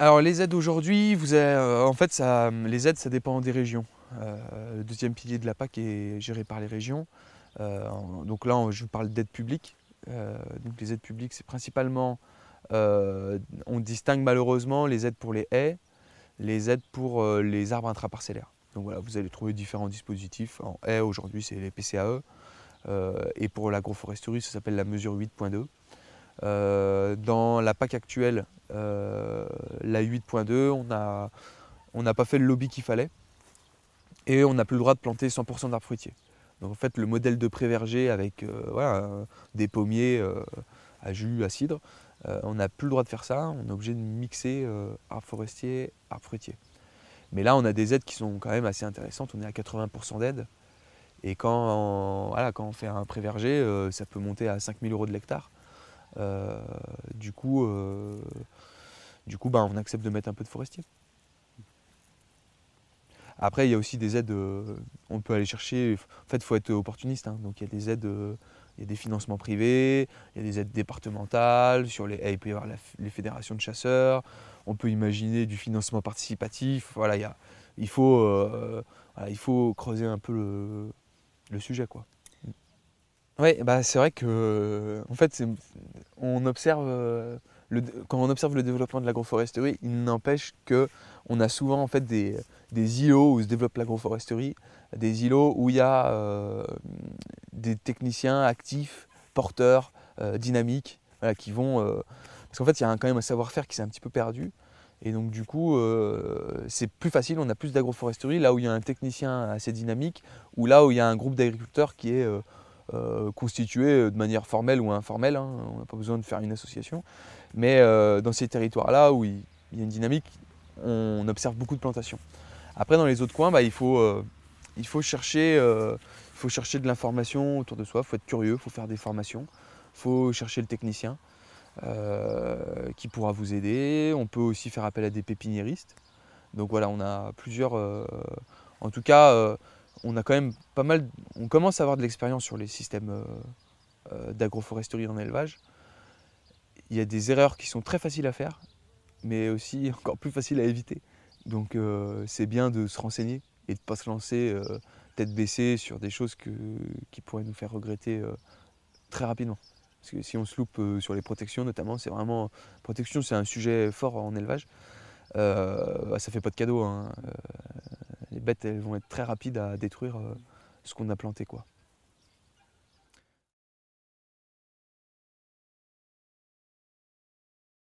Alors les aides aujourd'hui, euh, en fait, ça, les aides, ça dépend des régions. Euh, le deuxième pilier de la PAC est géré par les régions. Euh, donc là, je vous parle d'aides publiques. donc les aides publiques, c'est principalement, on distingue malheureusement les aides pour les haies, les aides pour les arbres intraparcellaires. Donc voilà, vous allez trouver différents dispositifs. En haies, aujourd'hui, c'est les PCAE. et pour l'agroforesterie, ça s'appelle la mesure 8.2. dans la PAC actuelle, euh, la 8.2, on n'a pas fait le lobby qu'il fallait et on n'a plus le droit de planter 100% d'arbres fruitiers. Donc en fait, le modèle de pré avec euh, des pommiers euh, à jus, à cidre, on n'a plus le droit de faire ça, on est obligé de mixer arbres forestiers, arbres fruitiers. Mais là, on a des aides qui sont quand même assez intéressantes, on est à 80% d'aide. Et quand on, quand on fait un pré ça peut monter à 5000 euros de l'hectare. Euh, du coup, euh, du coup bah, on accepte de mettre un peu de forestier. Après, il y a aussi des aides, euh, on peut aller chercher, en fait, il faut être opportuniste. Hein. donc, il y a des aides, il y a des financements privés, il y a des aides départementales, sur les, il peut y avoir les fédérations de chasseurs, on peut imaginer du financement participatif. Voilà, il, faut, il faut creuser un peu le, sujet. quoi. Oui, bah, c'est vrai que en fait, c'est observe euh, le, quand on observe le développement de l'agroforesterie, il n'empêche que on a souvent en fait des, îlots où se développe l'agroforesterie, des îlots où il y a euh, des techniciens actifs, porteurs, euh, dynamiques, qui vont parce qu'en fait il y a quand même un savoir-faire qui s'est un petit peu perdu. Et donc du coup, c'est plus facile, on a plus d'agroforesterie là où il y a un technicien assez dynamique, ou là où il y a un groupe d'agriculteurs qui est euh, constitué de manière formelle ou informelle, hein, on n'a pas besoin de faire une association, mais euh, dans ces territoires-là où il, y a une dynamique, on, observe beaucoup de plantations. Après, dans les autres coins, bah, euh, il, faut, chercher, il faut chercher de l'information autour de soi, il faut être curieux, il faut faire des formations, il faut chercher le technicien qui pourra vous aider. On peut aussi faire appel à des pépiniéristes. Donc voilà, on a plusieurs... en tout cas on a quand même pas mal, on commence à avoir de l'expérience sur les systèmes euh, euh, d'agroforesterie en élevage. Il y a des erreurs qui sont très faciles à faire, mais aussi encore plus faciles à éviter. Donc euh, c'est bien de se renseigner et de ne pas se lancer tête baissée sur des choses qui pourraient nous faire regretter très rapidement. Parce que si on se loupe sur les protections notamment, c'est vraiment... Protection c'est un sujet fort en élevage. Bah, ça fait pas de cadeau. Hein, les bêtes elles vont être très rapides à détruire euh, ce qu'on a planté quoi.